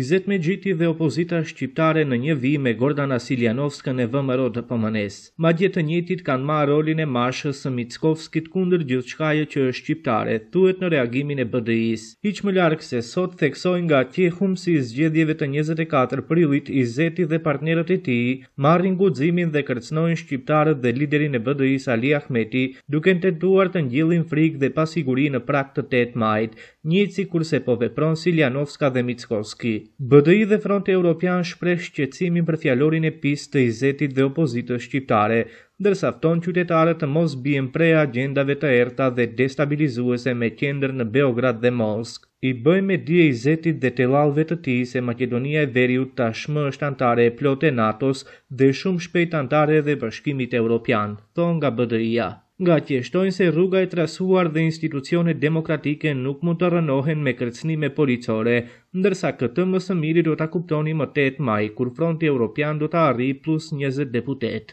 Izet me gjiti dhe opozita shqiptare në një vi me Gordana Siljanovska në vëmëro të pëmënes. Ma gjithë të njëtit kanë ma rolin e mashës së Mitzkovskit kundër gjithë qkaje që është shqiptare, tuet në reagimin e BDIs. Hiq më larkë se sot theksojnë nga tje humë si zgjedhjeve të 24 prilit, Izeti dhe partnerët e ti marrin guzimin dhe kërcnojnë shqiptarët dhe liderin e BDIs Ali Ahmeti, duke në të duar të njëllin frik dhe pasiguri në prak të 8 majt, njëci kurse po vepron Siljanovska dhe Mickovski. BDI dhe Fronti Europian shpresh qetësimin për fjalorin e PiS të Izetit dhe opozitës shqiptare, ndërsa fton qytetarët të mos bien prej agjendave të errta dhe destabilizuese me qendër në Beograd dhe Mosk. I bëjmë me dje Izetit dhe tellallëve të tij se Maqedonia e Veriut tashmë është antare e plotë NATO-s dhe shumë shpejt antare edhe Bashkimit Evropian, thon nga BDI-ja nga që shtojnë se rruga e trasuar dhe institucionet demokratike nuk mund të rënohen me kërcnime policore, ndërsa këtë më së miri do të kuptoni më 8 maj, kur fronti europian do të arri plus 20 deputet.